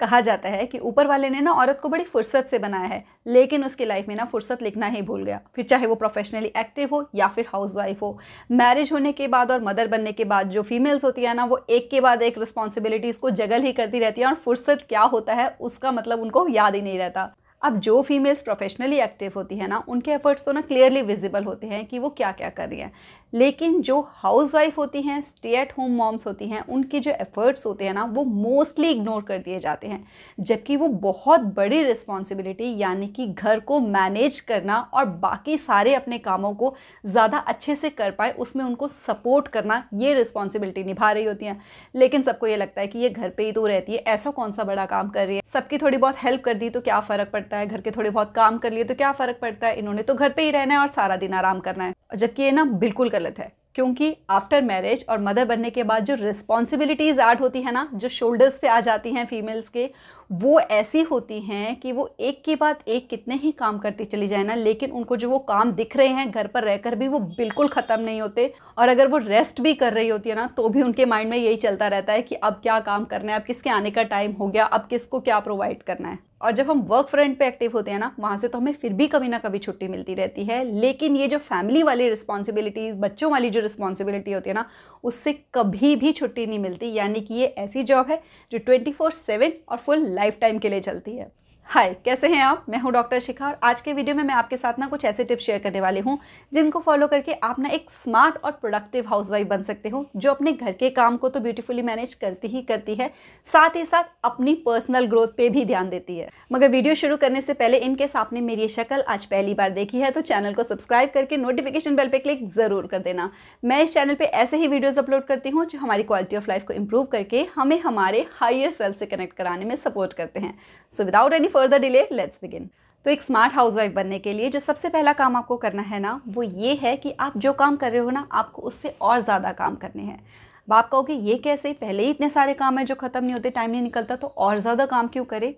कहा जाता है कि ऊपर वाले ने ना औरत को बड़ी फुर्सत से बनाया है लेकिन उसकी लाइफ में ना फुर्सत लिखना ही भूल गया फिर चाहे वो प्रोफेशनली एक्टिव हो या फिर हाउसवाइफ हो मैरिज होने के बाद और मदर बनने के बाद जो फीमेल्स होती है ना वो एक के बाद एक रिस्पॉन्सिबिलिटीज़ को जगल ही करती रहती है और फुर्सत क्या होता है उसका मतलब उनको याद ही नहीं रहता अब जो फीमेल्स प्रोफेशनली एक्टिव होती है ना उनके एफर्ट्स तो ना क्लियरली विजिबल होते हैं कि वो क्या क्या कर रही हैं लेकिन जो हाउसवाइफ होती हैं स्टे एट होम मॉम्स होती हैं उनके जो एफर्ट्स होते हैं ना वो मोस्टली इग्नोर कर दिए जाते हैं जबकि वो बहुत बड़ी रिस्पॉन्सिबिलिटी यानी कि घर को मैनेज करना और बाकी सारे अपने कामों को ज़्यादा अच्छे से कर पाए उसमें उनको सपोर्ट करना ये रिस्पॉन्सिबिलिटी निभा रही होती हैं लेकिन सबको ये लगता है कि ये घर पर ही तो रहती है ऐसा कौन सा बड़ा काम कर रही है सबकी थोड़ी बहुत हेल्प कर दी तो क्या फ़र्क पड़ता है घर के थोड़े बहुत काम कर लिए तो क्या फ़र्क पड़ता है इन्होंने तो घर पर ही रहना है और सारा दिन आराम करना है और जबकि ये ना बिल्कुल गलत है क्योंकि आफ्टर मैरिज और मदर बनने के बाद जो रिस्पॉन्सिबिलिटीज़ ऐड होती है ना जो शोल्डर्स पे आ जाती हैं फीमेल्स के वो ऐसी होती हैं कि वो एक के बाद एक कितने ही काम करती चली जाए ना लेकिन उनको जो वो काम दिख रहे हैं घर पर रहकर भी वो बिल्कुल ख़त्म नहीं होते और अगर वो रेस्ट भी कर रही होती है ना तो भी उनके माइंड में यही चलता रहता है कि अब क्या काम करना है अब किसके आने का टाइम हो गया अब किसको क्या प्रोवाइड करना है और जब हम वर्क फ्रंट पे एक्टिव होते हैं ना वहाँ से तो हमें फिर भी कभी ना कभी छुट्टी मिलती रहती है लेकिन ये जो फैमिली वाली रिस्पॉन्सिबिलिटीज बच्चों वाली जो रिस्पॉन्सिबिलिटी होती है ना उससे कभी भी छुट्टी नहीं मिलती यानी कि ये ऐसी जॉब है जो ट्वेंटी फोर सेवन और फुल लाइफ टाइम के लिए चलती है हाय कैसे हैं आप मैं हूं डॉक्टर शिखा और आज के वीडियो में मैं आपके साथ ना कुछ ऐसे टिप्स शेयर करने वाली हूं जिनको फॉलो करके आप ना एक स्मार्ट और प्रोडक्टिव हाउसवाइफ बन सकते हो जो अपने घर के काम को तो ब्यूटीफुली मैनेज करती ही करती है साथ ही साथ अपनी पर्सनल ग्रोथ पे भी ध्यान देती है मगर वीडियो शुरू करने से पहले इनकेस आपने मेरी ये शक्ल आज पहली बार देखी है तो चैनल को सब्सक्राइब करके नोटिफिकेशन बेल पर क्लिक ज़रूर कर देना मैं इस चैनल पर ऐसे ही वीडियोज़ अपलोड करती हूँ जो हमारी क्वालिटी ऑफ लाइफ को इम्प्रूव करके हमें हमारे हाइयर सेल्फ से कनेक्ट कराने में सपोर्ट करते हैं so without any further delay let's begin तो एक स्मार्ट हाउसवाइफ बनने के लिए जो सबसे पहला काम आपको करना है ना वो ये है कि आप जो काम कर रहे हो ना आपको उससे और ज़्यादा काम करने हैं बाप आप कहोगे ये कैसे पहले ही इतने सारे काम है जो ख़त्म नहीं होते टाइम नहीं निकलता तो और ज़्यादा काम क्यों करें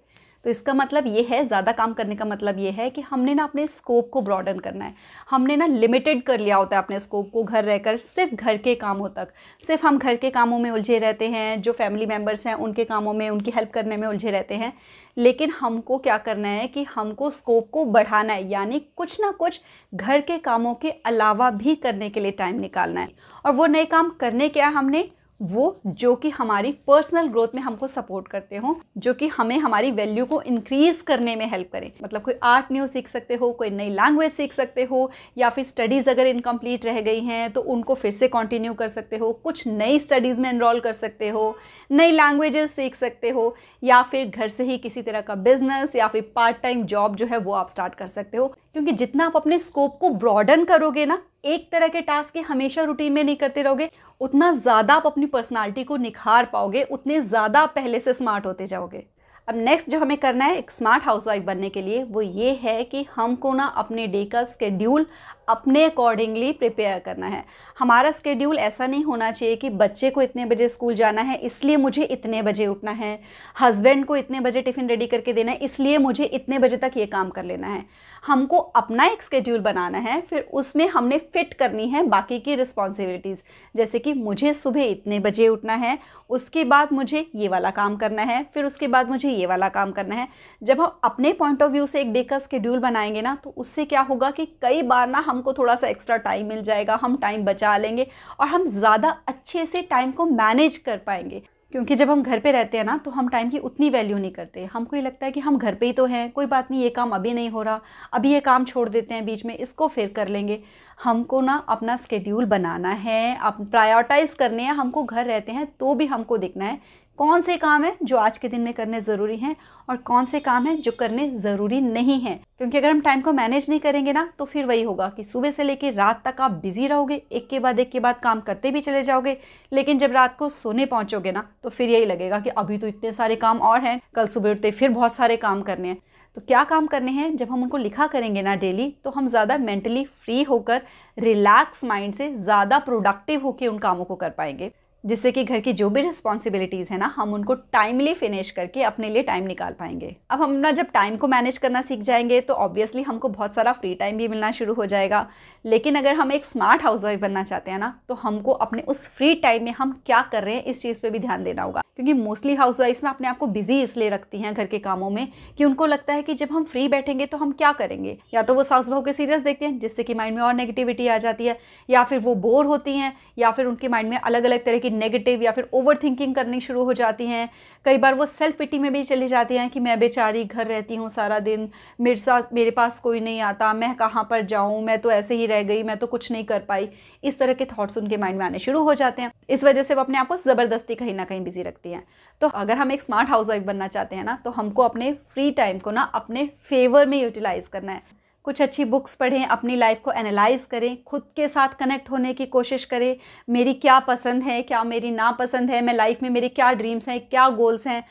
तो इसका मतलब ये है ज़्यादा काम करने का मतलब ये है कि हमने ना अपने स्कोप को ब्रॉडन करना है हमने ना लिमिटेड कर लिया होता है अपने स्कोप को घर रहकर सिर्फ घर के कामों तक सिर्फ हम घर के कामों में उलझे रहते हैं जो फैमिली मेम्बर्स हैं उनके कामों में उनकी हेल्प करने में उलझे रहते हैं लेकिन हमको क्या करना है कि हमको स्कोप को बढ़ाना है यानी कुछ ना कुछ घर के कामों के अलावा भी करने के लिए टाइम निकालना है और वो नए काम करने क्या हमने वो जो कि हमारी पर्सनल ग्रोथ में हमको सपोर्ट करते हों जो कि हमें हमारी वैल्यू को इंक्रीज करने में हेल्प करें मतलब कोई आर्ट न्यू सीख सकते हो कोई नई लैंग्वेज सीख सकते हो या फिर स्टडीज़ अगर इनकम्प्लीट रह गई हैं तो उनको फिर से कंटिन्यू कर सकते हो कुछ नई स्टडीज़ में इनरोल कर सकते हो नई लैंग्वेजेस सीख सकते हो या फिर घर से ही किसी तरह का बिजनेस या फिर पार्ट टाइम जॉब जो है वो आप स्टार्ट कर सकते हो क्योंकि जितना आप अपने स्कोप को ब्रॉडन करोगे ना एक तरह के टास्क हमेशा रूटीन में नहीं करते रहोगे उतना ज़्यादा आप अपनी पर्सनालिटी को निखार पाओगे उतने ज़्यादा पहले से स्मार्ट होते जाओगे अब नेक्स्ट जो हमें करना है एक स्मार्ट हाउसवाइफ बनने के लिए वो ये है कि हमको ना अपने डे का स्केड्यूल अपने अकॉर्डिंगली प्रिपेयर करना है हमारा स्केड्यूल ऐसा नहीं होना चाहिए कि बच्चे को इतने बजे स्कूल जाना है इसलिए मुझे इतने बजे उठना है हस्बैंड को इतने बजे टिफ़िन रेडी करके देना है इसलिए मुझे इतने बजे तक ये काम कर लेना है हमको अपना एक स्केड्यूल बनाना है फिर उसमें हमने फिट करनी है बाकी की रिस्पॉन्सिबिलिटीज़ जैसे कि मुझे सुबह इतने बजे उठना है उसके बाद मुझे ये वाला काम करना है फिर उसके बाद मुझे ये ये वाला काम करना है जब हम अपने पॉइंट ऑफ व्यू से एक डे का स्केड्यूल बनाएंगे ना तो उससे क्या होगा कि कई बार ना हमको थोड़ा सा एक्स्ट्रा टाइम मिल जाएगा हम टाइम बचा लेंगे और हम ज़्यादा अच्छे से टाइम को मैनेज कर पाएंगे क्योंकि जब हम घर पे रहते हैं ना तो हम टाइम की उतनी वैल्यू नहीं करते हमको ये लगता है कि हम घर पे ही तो हैं कोई बात नहीं ये काम अभी नहीं हो रहा अभी ये काम छोड़ देते हैं बीच में इसको फिर कर लेंगे हमको ना अपना स्केड्यूल बनाना है अप प्रायोरटाइज़ करने हैं हमको घर रहते हैं तो भी हमको देखना है कौन से काम है जो आज के दिन में करने ज़रूरी हैं और कौन से काम हैं जो करने ज़रूरी नहीं हैं क्योंकि अगर हम टाइम को मैनेज नहीं करेंगे ना तो फिर वही होगा कि सुबह से लेकर रात तक आप बिज़ी रहोगे एक के बाद एक के बाद काम करते भी चले जाओगे लेकिन जब रात को सोने पहुँचोगे ना तो फिर यही लगेगा कि अभी तो इतने सारे काम और हैं कल सुबह उठते फिर बहुत सारे काम करने हैं तो क्या काम करने हैं जब हम उनको लिखा करेंगे ना डेली तो हम ज़्यादा मेंटली फ्री होकर रिलैक्स माइंड से ज़्यादा प्रोडक्टिव होकर उन कामों को कर पाएंगे जिससे कि घर की जो भी रिस्पॉन्सिबिलिटीज़ है ना हम उनको टाइमली फिनिश करके अपने लिए टाइम निकाल पाएंगे अब हम ना जब टाइम को मैनेज करना सीख जाएंगे तो ऑब्वियसली हमको बहुत सारा फ्री टाइम भी मिलना शुरू हो जाएगा लेकिन अगर हम एक स्मार्ट वाइफ बनना चाहते हैं ना तो हमको अपने उस फ्री टाइम में हम क्या कर रहे हैं इस चीज़ पर भी ध्यान देना होगा क्योंकि मोस्टली हाउस ना अपने आप को बिजी इसलिए रखती हैं घर के कामों में कि उनको लगता है कि जब हम फ्री बैठेंगे तो हम क्या करेंगे या तो वो सास बहू के सीरियस देखते हैं जिससे कि माइंड में और नेगेटिविटी आ जाती है या फिर वो बोर होती हैं या फिर उनके माइंड में अलग अलग तरह की नेगेटिव या फिर ओवर थिंकिंग करनी शुरू हो जाती हैं कई बार वो सेल्फ पिटी में भी चली जाती हैं कि मैं बेचारी घर रहती हूँ सारा दिन मेरे साथ मेरे पास कोई नहीं आता मैं कहाँ पर जाऊँ मैं तो ऐसे ही रह गई मैं तो कुछ नहीं कर पाई इस तरह के थाट्स उनके माइंड में आने शुरू हो जाते हैं इस वजह से वो अपने आप को ज़बरदस्ती कहीं ना कहीं बिजी रखती हैं तो अगर हम एक स्मार्ट हाउस बनना चाहते हैं ना तो हमको अपने फ्री टाइम को ना अपने फेवर में यूटिलाइज़ करना है कुछ अच्छी बुक्स पढ़ें अपनी लाइफ को एनालाइज करें खुद के साथ कनेक्ट होने की कोशिश करें मेरी क्या पसंद है क्या मेरी नापसंद है मैं लाइफ में मेरे क्या ड्रीम्स हैं क्या गोल्स हैं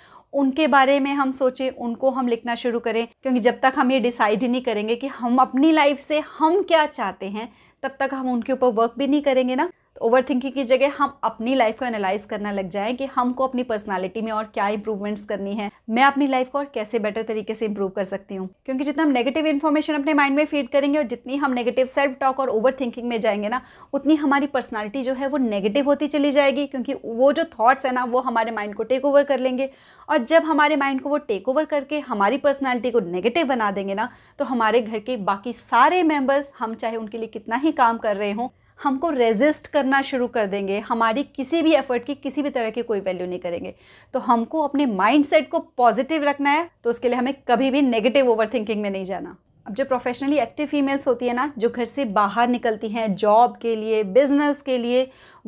उनके बारे में हम सोचें उनको हम लिखना शुरू करें क्योंकि जब तक हम ये डिसाइड ही नहीं करेंगे कि हम अपनी लाइफ से हम क्या चाहते हैं तब तक हम उनके ऊपर वर्क भी नहीं करेंगे ना ओवर थिंकिंग की जगह हम अपनी लाइफ को एनालाइज करना लग जाएं कि हमको अपनी पर्सनालिटी में और क्या इंप्रूवमेंट्स करनी है मैं अपनी लाइफ को और कैसे बेटर तरीके से इंप्रूव कर सकती हूँ क्योंकि जितना हम नेगेटिव इन्फॉर्मेशन अपने माइंड में फीड करेंगे और जितनी हम नेगेटिव सेल्फ टॉक और ओवर थिंकिंग में जाएंगे ना उतनी हमारी पर्सनैलिटी जो है वो नेगेटिव होती चली जाएगी क्योंकि वो जो थाट्स है ना वो हमारे माइंड को टेक ओवर कर लेंगे और जब हमारे माइंड को वो टेक ओवर करके हमारी पर्सनैलिटी को नेगेटिव बना देंगे ना तो हमारे घर के बाकी सारे मेम्बर्स हम चाहे उनके लिए कितना ही काम कर रहे हों हमको रेजिस्ट करना शुरू कर देंगे हमारी किसी भी एफर्ट की किसी भी तरह की कोई वैल्यू नहीं करेंगे तो हमको अपने माइंडसेट को पॉजिटिव रखना है तो उसके लिए हमें कभी भी नेगेटिव ओवरथिंकिंग में नहीं जाना अब जो प्रोफेशनली एक्टिव फीमेल्स होती है ना जो घर से बाहर निकलती हैं जॉब के लिए बिजनेस के लिए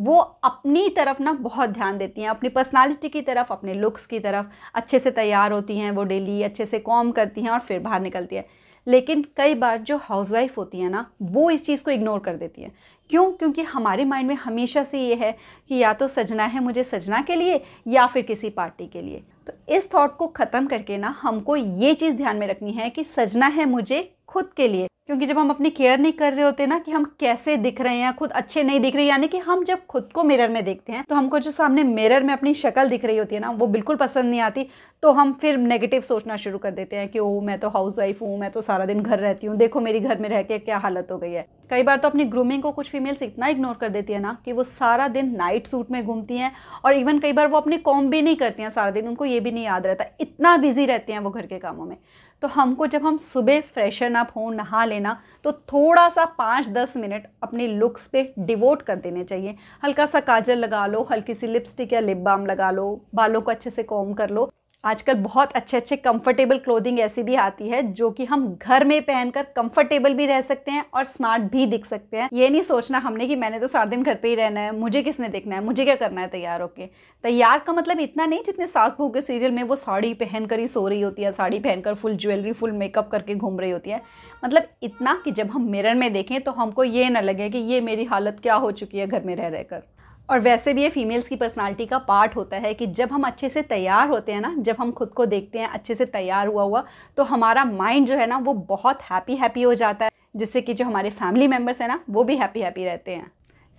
वो अपनी तरफ ना बहुत ध्यान देती हैं अपनी पर्सनालिटी की तरफ अपने लुक्स की तरफ अच्छे से तैयार होती हैं वो डेली अच्छे से कॉम करती हैं और फिर बाहर निकलती है लेकिन कई बार जो हाउसवाइफ होती है ना वो इस चीज़ को इग्नोर कर देती है क्यों क्योंकि हमारे माइंड में हमेशा से ये है कि या तो सजना है मुझे सजना के लिए या फिर किसी पार्टी के लिए तो इस थॉट को ख़त्म करके ना हमको ये चीज़ ध्यान में रखनी है कि सजना है मुझे खुद के लिए क्योंकि जब हम अपनी केयर नहीं कर रहे होते ना कि हम कैसे दिख रहे हैं खुद अच्छे नहीं दिख रहे यानी कि हम जब खुद को मिरर में देखते हैं तो हमको जो सामने मिरर में अपनी शक्ल दिख रही होती है ना वो बिल्कुल पसंद नहीं आती तो हम फिर नेगेटिव सोचना शुरू कर देते हैं कि ओ मैं तो हाउस वाइफ हूँ मैं तो सारा दिन घर रहती हूँ देखो मेरी घर में रह के क्या हालत हो गई है कई बार तो अपनी ग्रूमिंग को कुछ फीमेल्स इतना इग्नोर कर देती है ना कि वो सारा दिन नाइट सूट में घूमती हैं और इवन कई बार वो अपने कॉम भी नहीं करती हैं सारा दिन उनको ये भी नहीं याद रहता इतना बिजी रहते हैं वो घर के कामों में तो हमको जब हम सुबह फ्रेशन अप हों नहा लेना तो थोड़ा सा पाँच दस मिनट अपने लुक्स पे डिवोट कर देने चाहिए हल्का सा काजल लगा लो हल्की सी लिपस्टिक या लिप बाम लगा लो बालों को अच्छे से कॉम कर लो आजकल बहुत अच्छे अच्छे कंफर्टेबल क्लोथिंग ऐसी भी आती है जो कि हम घर में पहनकर कंफर्टेबल भी रह सकते हैं और स्मार्ट भी दिख सकते हैं ये नहीं सोचना हमने कि मैंने तो सारा दिन घर पे ही रहना है मुझे किसने देखना है मुझे क्या करना है तैयार होके तैयार का मतलब इतना नहीं जितने सास बहू के सीरियल में वो साड़ी पहनकर ही सो रही होती है साड़ी पहनकर फुल ज्वेलरी फुल मेकअप करके घूम रही होती है मतलब इतना कि जब हम मिरर में देखें तो हमको ये ना लगे कि ये मेरी हालत क्या हो चुकी है घर में रह रहकर और वैसे भी ये फीमेल्स की पर्सनालिटी का पार्ट होता है कि जब हम अच्छे से तैयार होते हैं ना जब हम खुद को देखते हैं अच्छे से तैयार हुआ हुआ तो हमारा माइंड जो है ना वो बहुत हैप्पी हैप्पी हो जाता है जिससे कि जो हमारे फैमिली मेम्बर्स हैं ना वो भी हैप्पी हैप्पी रहते हैं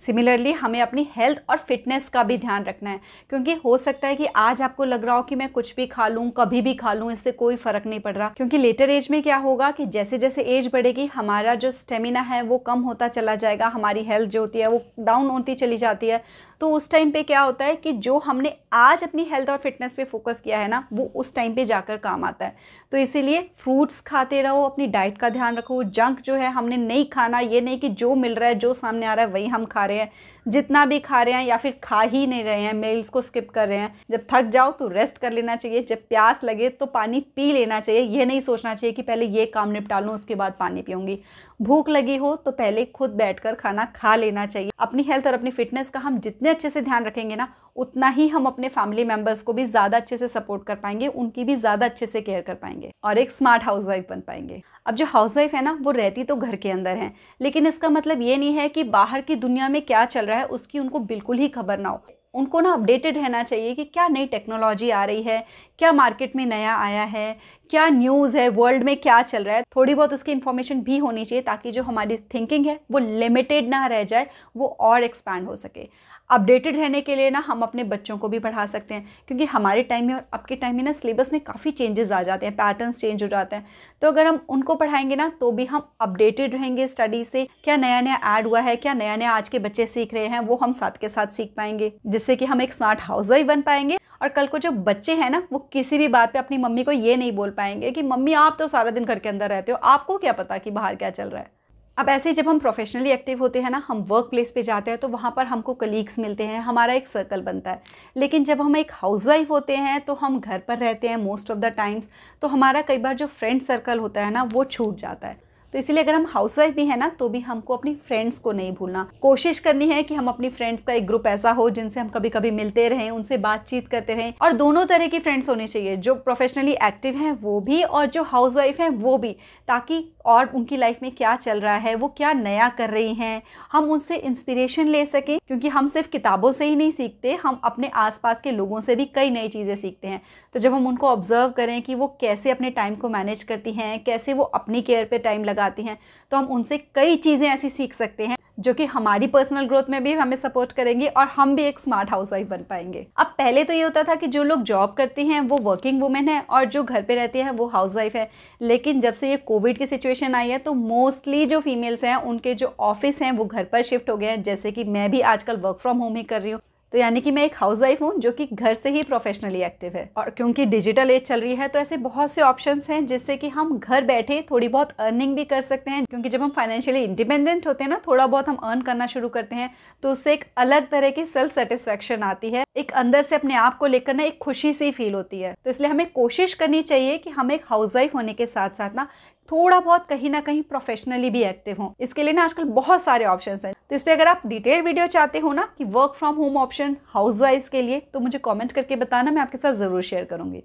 सिमिलरली हमें अपनी हेल्थ और फिटनेस का भी ध्यान रखना है क्योंकि हो सकता है कि आज आपको लग रहा हो कि मैं कुछ भी खा लूँ कभी भी खा लूँ इससे कोई फर्क नहीं पड़ रहा क्योंकि लेटर एज में क्या होगा कि जैसे जैसे एज बढ़ेगी हमारा जो स्टेमिना है वो कम होता चला जाएगा हमारी हेल्थ जो होती है वो डाउन होती चली जाती है तो उस टाइम पर क्या होता है कि जो हमने आज अपनी हेल्थ और फिटनेस पर फोकस किया है ना वो उस टाइम पर जाकर काम आता है तो इसीलिए फ्रूट्स खाते रहो अपनी डाइट का ध्यान रखो जंक जो है हमने नहीं खाना ये नहीं कि जो मिल रहा है जो सामने आ रहा है वही हम खा आ रहे हैं जितना भी खा रहे हैं या फिर खा ही नहीं रहे हैं मेल्स को स्किप कर रहे हैं जब थक जाओ तो रेस्ट कर लेना चाहिए जब प्यास लगे तो पानी पी लेना चाहिए यह नहीं सोचना चाहिए कि पहले ये काम निपटा लूँ उसके बाद पानी पीऊँगी भूख लगी हो तो पहले खुद बैठकर खाना खा लेना चाहिए अपनी हेल्थ और अपनी फिटनेस का हम जितने अच्छे से ध्यान रखेंगे ना उतना ही हम अपने फैमिली मेंबर्स को भी ज़्यादा अच्छे से सपोर्ट कर पाएंगे उनकी भी ज़्यादा अच्छे से केयर कर पाएंगे और एक स्मार्ट हाउसवाइफ बन पाएंगे अब जो हाउसवाइफ है ना वो रहती तो घर के अंदर है लेकिन इसका मतलब ये नहीं है कि बाहर की दुनिया में क्या चल रहा है रहा है उसकी उनको बिल्कुल ही खबर ना हो उनको ना अपडेटेड रहना चाहिए कि क्या नई टेक्नोलॉजी आ रही है क्या मार्केट में नया आया है क्या न्यूज़ है वर्ल्ड में क्या चल रहा है थोड़ी बहुत उसकी इन्फॉर्मेशन भी होनी चाहिए ताकि जो हमारी थिंकिंग है वो लिमिटेड ना रह जाए वो और एक्सपैंड हो सके अपडेटेड रहने के लिए ना हम अपने बच्चों को भी पढ़ा सकते हैं क्योंकि हमारे टाइम में और अब के टाइम में ना सिलेबस में काफ़ी चेंजेस आ जाते हैं पैटर्न्स चेंज हो जाते हैं तो अगर हम उनको पढ़ाएंगे ना तो भी हम अपडेटेड रहेंगे स्टडी से क्या नया नया ऐड हुआ है क्या नया नया आज के बच्चे सीख रहे हैं वो हम साथ के साथ सीख पाएंगे जिससे कि हम एक स्मार्ट हाउस बन पाएंगे और कल को जो बच्चे हैं ना वो किसी भी बात पे अपनी मम्मी को ये नहीं बोल पाएंगे कि मम्मी आप तो सारा दिन घर के अंदर रहते हो आपको क्या पता कि बाहर क्या चल रहा है अब ऐसे जब हम प्रोफेशनली एक्टिव होते हैं ना हम वर्क प्लेस पर जाते हैं तो वहाँ पर हमको कलीग्स मिलते हैं हमारा एक सर्कल बनता है लेकिन जब हम एक हाउस वाइफ होते हैं तो हम घर पर रहते हैं मोस्ट ऑफ़ द टाइम्स तो हमारा कई बार जो फ्रेंड सर्कल होता है ना वो छूट जाता है तो इसलिए अगर हम हाउस वाइफ भी है ना तो भी हमको अपनी फ्रेंड्स को नहीं भूलना कोशिश करनी है कि हम अपनी फ्रेंड्स का एक ग्रुप ऐसा हो जिनसे हम कभी कभी मिलते रहें उनसे बातचीत करते रहें और दोनों तरह की फ्रेंड्स होने चाहिए जो प्रोफेशनली एक्टिव हैं वो भी और जो हाउस वाइफ हैं वो भी ताकि और उनकी लाइफ में क्या चल रहा है वो क्या नया कर रही हैं हम उनसे इंस्पिरेशन ले सकें क्योंकि हम सिर्फ किताबों से ही नहीं सीखते हम अपने आसपास के लोगों से भी कई नई चीज़ें सीखते हैं तो जब हम उनको ऑब्ज़र्व करें कि वो कैसे अपने टाइम को मैनेज करती हैं कैसे वो अपनी केयर पर टाइम लगाती हैं तो हम उनसे कई चीज़ें ऐसी सीख सकते हैं जो कि हमारी पर्सनल ग्रोथ में भी हमें सपोर्ट करेंगी और हम भी एक स्मार्ट हाउस वाइफ बन पाएंगे अब पहले तो ये होता था कि जो लोग जॉब करती हैं वो वर्किंग वुमेन है और जो घर पे रहती हैं वो हाउस वाइफ है लेकिन जब से ये कोविड की सिचुएशन आई है तो मोस्टली जो फीमेल्स हैं उनके जो ऑफिस हैं वो घर पर शिफ्ट हो गए हैं जैसे कि मैं भी आजकल वर्क फ्रॉम होम ही कर रही हूँ तो यानी कि मैं एक हाउस वाइफ हूँ जो कि घर से ही प्रोफेशनली एक्टिव है और क्योंकि डिजिटल एज चल रही है तो ऐसे बहुत से ऑप्शन हैं जिससे कि हम घर बैठे थोड़ी बहुत अर्निंग भी कर सकते हैं क्योंकि जब हम फाइनेंशियली इंडिपेंडेंट होते हैं ना थोड़ा बहुत हम अर्न करना शुरू करते हैं तो उससे एक अलग तरह की सेल्फ सेटिस्फेक्शन आती है एक अंदर से अपने आप को लेकर ना एक खुशी सी फील होती है तो इसलिए हमें कोशिश करनी चाहिए कि हम एक हाउस वाइफ होने के साथ साथ ना थोड़ा बहुत कहीं ना कहीं प्रोफेशनली भी एक्टिव हों इसके लिए ना आजकल बहुत सारे ऑप्शन हैं तो इस पर अगर आप डिटेल वीडियो चाहते हो ना कि वर्क फ्रॉम होम ऑप्शन हाउस वाइफ्स के लिए तो मुझे कमेंट करके बताना मैं आपके साथ ज़रूर शेयर करूँगी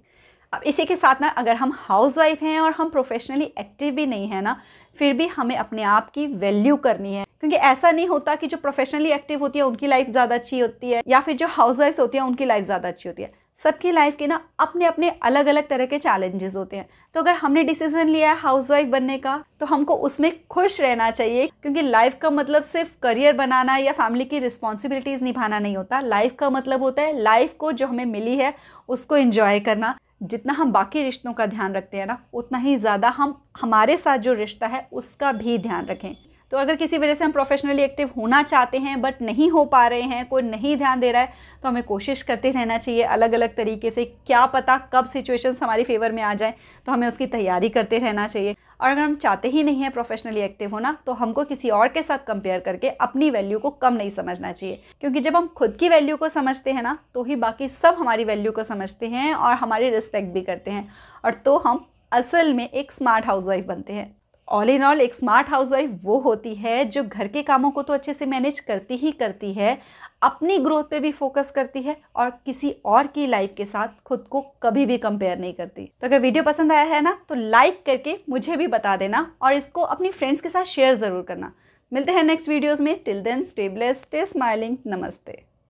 अब इसी के साथ ना अगर हम हाउस वाइफ हैं और हम प्रोफेशनली एक्टिव भी नहीं है ना फिर भी हमें अपने आप की वैल्यू करनी है क्योंकि ऐसा नहीं होता कि जो प्रोफेशनली एक्टिव होती है उनकी लाइफ ज़्यादा अच्छी होती है या फिर जो हाउस वाइफ्स होती हैं उनकी लाइफ ज़्यादा अच्छी होती है सबकी लाइफ के ना अपने अपने अलग अलग तरह के चैलेंजेस होते हैं तो अगर हमने डिसीजन लिया है हाउस बनने का तो हमको उसमें खुश रहना चाहिए क्योंकि लाइफ का मतलब सिर्फ करियर बनाना या फैमिली की रिस्पॉन्सिबिलिटीज़ निभाना नहीं होता लाइफ का मतलब होता है लाइफ को जो हमें मिली है उसको इंजॉय करना जितना हम बाकी रिश्तों का ध्यान रखते हैं ना उतना ही ज़्यादा हम हमारे साथ जो रिश्ता है उसका भी ध्यान रखें तो अगर किसी वजह से हम प्रोफेशनली एक्टिव होना चाहते हैं बट नहीं हो पा रहे हैं कोई नहीं ध्यान दे रहा है तो हमें कोशिश करते रहना चाहिए अलग अलग तरीके से क्या पता कब सिचुएशन हमारी फेवर में आ जाए तो हमें उसकी तैयारी करते रहना चाहिए और अगर हम चाहते ही नहीं हैं प्रोफेशनली एक्टिव होना तो हमको किसी और के साथ कंपेयर करके अपनी वैल्यू को कम नहीं समझना चाहिए क्योंकि जब हम खुद की वैल्यू को समझते हैं ना तो ही बाकी सब हमारी वैल्यू को समझते हैं और हमारी रिस्पेक्ट भी करते हैं और तो हम असल में एक स्मार्ट हाउसवाइफ बनते हैं ऑल इन ऑल एक स्मार्ट हाउस वाइफ वो होती है जो घर के कामों को तो अच्छे से मैनेज करती ही करती है अपनी ग्रोथ पे भी फोकस करती है और किसी और की लाइफ के साथ खुद को कभी भी कंपेयर नहीं करती तो अगर वीडियो पसंद आया है ना तो लाइक करके मुझे भी बता देना और इसको अपनी फ्रेंड्स के साथ शेयर ज़रूर करना मिलते हैं नेक्स्ट वीडियोज़ में till then stay blessed stay smiling नमस्ते